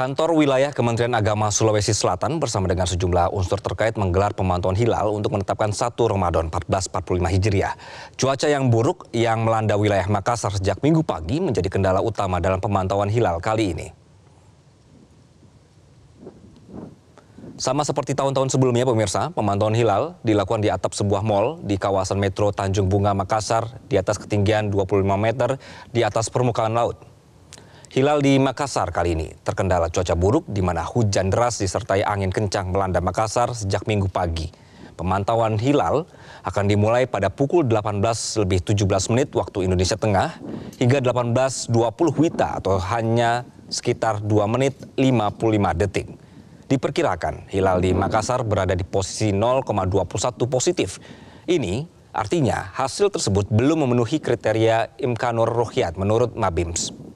Kantor Wilayah Kementerian Agama Sulawesi Selatan bersama dengan sejumlah unsur terkait menggelar pemantauan hilal untuk menetapkan 1 Ramadan 1445 Hijriah. Cuaca yang buruk yang melanda wilayah Makassar sejak minggu pagi menjadi kendala utama dalam pemantauan hilal kali ini. Sama seperti tahun-tahun sebelumnya pemirsa, pemantauan hilal dilakukan di atap sebuah mall di kawasan metro Tanjung Bunga Makassar di atas ketinggian 25 meter di atas permukaan laut. Hilal di Makassar kali ini terkendala cuaca buruk di mana hujan deras disertai angin kencang melanda Makassar sejak minggu pagi. Pemantauan hilal akan dimulai pada pukul 18 lebih 17 menit waktu Indonesia Tengah hingga 18.20 WITA atau hanya sekitar 2 menit 55 detik. Diperkirakan hilal di Makassar berada di posisi 0,21 positif. Ini artinya hasil tersebut belum memenuhi kriteria Imkanur Rohiat menurut Mabims.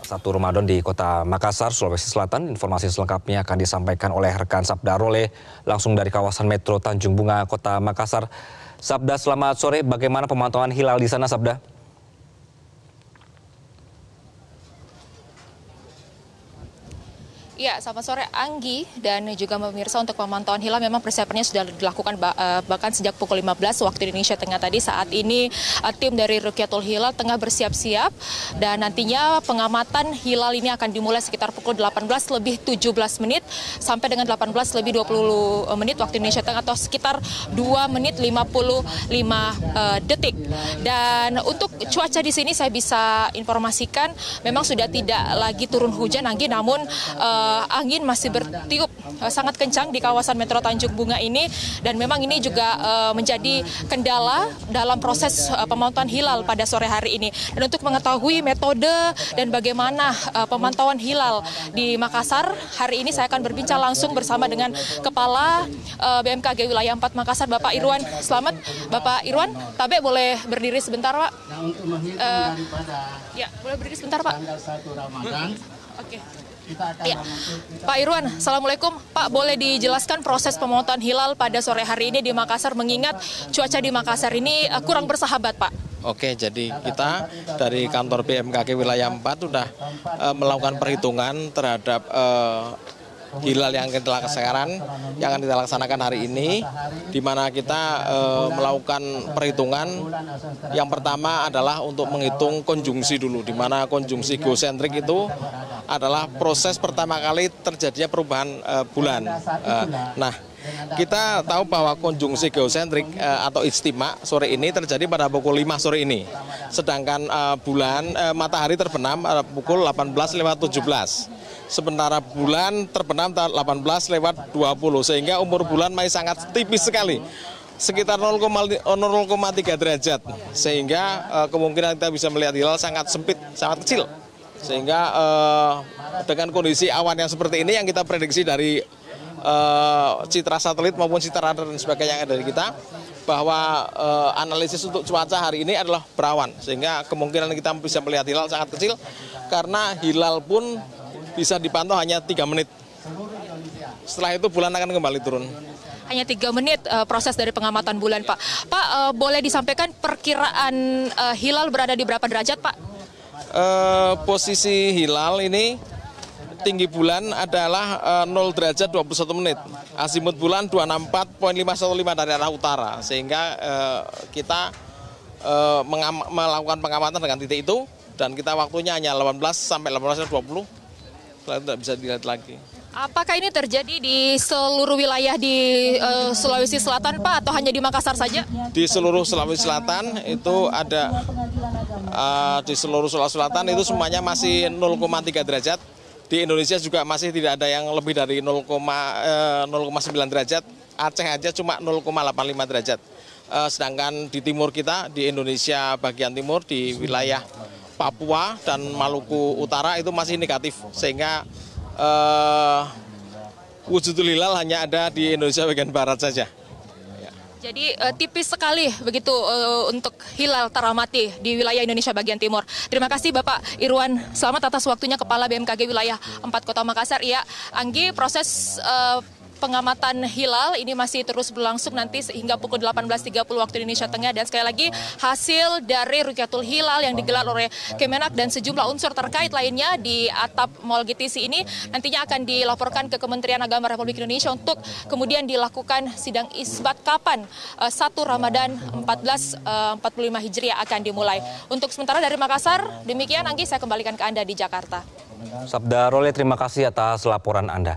Satu Ramadan di kota Makassar, Sulawesi Selatan. Informasi selengkapnya akan disampaikan oleh rekan Sabda Role langsung dari kawasan Metro Tanjung Bunga, kota Makassar. Sabda, selamat sore. Bagaimana pemantauan hilal di sana, Sabda? Ya, selamat sore Anggi dan juga pemirsa untuk pemantauan hilal memang persiapannya sudah dilakukan eh, bahkan sejak pukul 15 waktu Indonesia Tengah tadi saat ini eh, tim dari Rukyatul Hilal tengah bersiap-siap dan nantinya pengamatan hilal ini akan dimulai sekitar pukul 18 lebih 17 menit sampai dengan 18 lebih 20 menit waktu Indonesia Tengah atau sekitar 2 menit 55 eh, detik. Dan untuk cuaca di sini saya bisa informasikan memang sudah tidak lagi turun hujan Anggi namun uh, angin masih bertiup uh, sangat kencang di kawasan Metro Tanjung Bunga ini dan memang ini juga uh, menjadi kendala dalam proses uh, pemantauan hilal pada sore hari ini. Dan untuk mengetahui metode dan bagaimana uh, pemantauan hilal di Makassar, hari ini saya akan berbincang langsung bersama dengan Kepala uh, BMKG Wilayah 4 Makassar Bapak Irwan. Selamat Bapak Irwan, Tabe boleh berdiri sebentar Pak? Uh, ya, boleh berdiri sebentar Pak. Tanggal 1 Ramadan Oke. Okay. Ya. Pak Irwan, Assalamualaikum. Pak, boleh dijelaskan proses pemotongan hilal pada sore hari ini di Makassar mengingat cuaca di Makassar ini eh, kurang bersahabat, Pak? Oke, jadi kita dari kantor BMKG wilayah 4 sudah uh, melakukan perhitungan terhadap uh, hilal yang kita laksanakan yang akan kita laksanakan hari ini di mana kita e, melakukan perhitungan yang pertama adalah untuk menghitung konjungsi dulu di mana konjungsi geosentrik itu adalah proses pertama kali terjadinya perubahan e, bulan. E, nah, kita tahu bahwa konjungsi geosentrik e, atau istimewa sore ini terjadi pada pukul 5 sore ini. Sedangkan e, bulan e, matahari terbenam pada pukul 18.17 sementara bulan terbenam 18 lewat 20 sehingga umur bulan masih sangat tipis sekali sekitar 0,3 derajat sehingga uh, kemungkinan kita bisa melihat hilal sangat sempit sangat kecil sehingga uh, dengan kondisi awan yang seperti ini yang kita prediksi dari uh, citra satelit maupun citra radar dan sebagainya yang ada dari kita bahwa analisis untuk cuaca hari ini adalah berawan sehingga kemungkinan kita bisa melihat hilal sangat kecil karena hilal pun bisa dipantau hanya tiga menit. Setelah itu bulan akan kembali turun. Hanya tiga menit uh, proses dari pengamatan bulan, Pak. Pak, uh, boleh disampaikan perkiraan uh, hilal berada di berapa derajat, Pak? Uh, posisi hilal ini tinggi bulan adalah uh, 0 derajat 21 menit. Azimut bulan 264.515 dari arah utara. Sehingga uh, kita uh, melakukan pengamatan dengan titik itu dan kita waktunya hanya 18 sampai dua puluh itu tidak bisa dilihat lagi. Apakah ini terjadi di seluruh wilayah di uh, Sulawesi Selatan, Pak, atau hanya di Makassar saja? Di seluruh Sulawesi Selatan itu ada uh, di seluruh Sulawesi Selatan itu semuanya masih 0,3 derajat. Di Indonesia juga masih tidak ada yang lebih dari 0,9 eh, derajat. Aceh aja cuma 0,85 derajat. sedangkan di timur kita di Indonesia bagian timur di wilayah Papua dan Maluku Utara itu masih negatif sehingga uh, eh, wujudul hilal hanya ada di Indonesia bagian barat saja. Ya. Jadi uh, tipis sekali begitu uh, untuk hilal teramati di wilayah Indonesia bagian timur. Terima kasih Bapak Irwan. Selamat atas waktunya Kepala BMKG Wilayah 4 Kota Makassar. Iya, Anggi proses uh, pengamatan hilal ini masih terus berlangsung nanti sehingga pukul 18.30 waktu Indonesia Tengah dan sekali lagi hasil dari Rukyatul Hilal yang digelar oleh Kemenak dan sejumlah unsur terkait lainnya di atap Mall GTC ini nantinya akan dilaporkan ke Kementerian Agama Republik Indonesia untuk kemudian dilakukan sidang isbat kapan eh, satu 1 Ramadan 1445 eh, Hijriah akan dimulai. Untuk sementara dari Makassar, demikian Anggi saya kembalikan ke Anda di Jakarta. Sabda Role, terima kasih atas laporan Anda.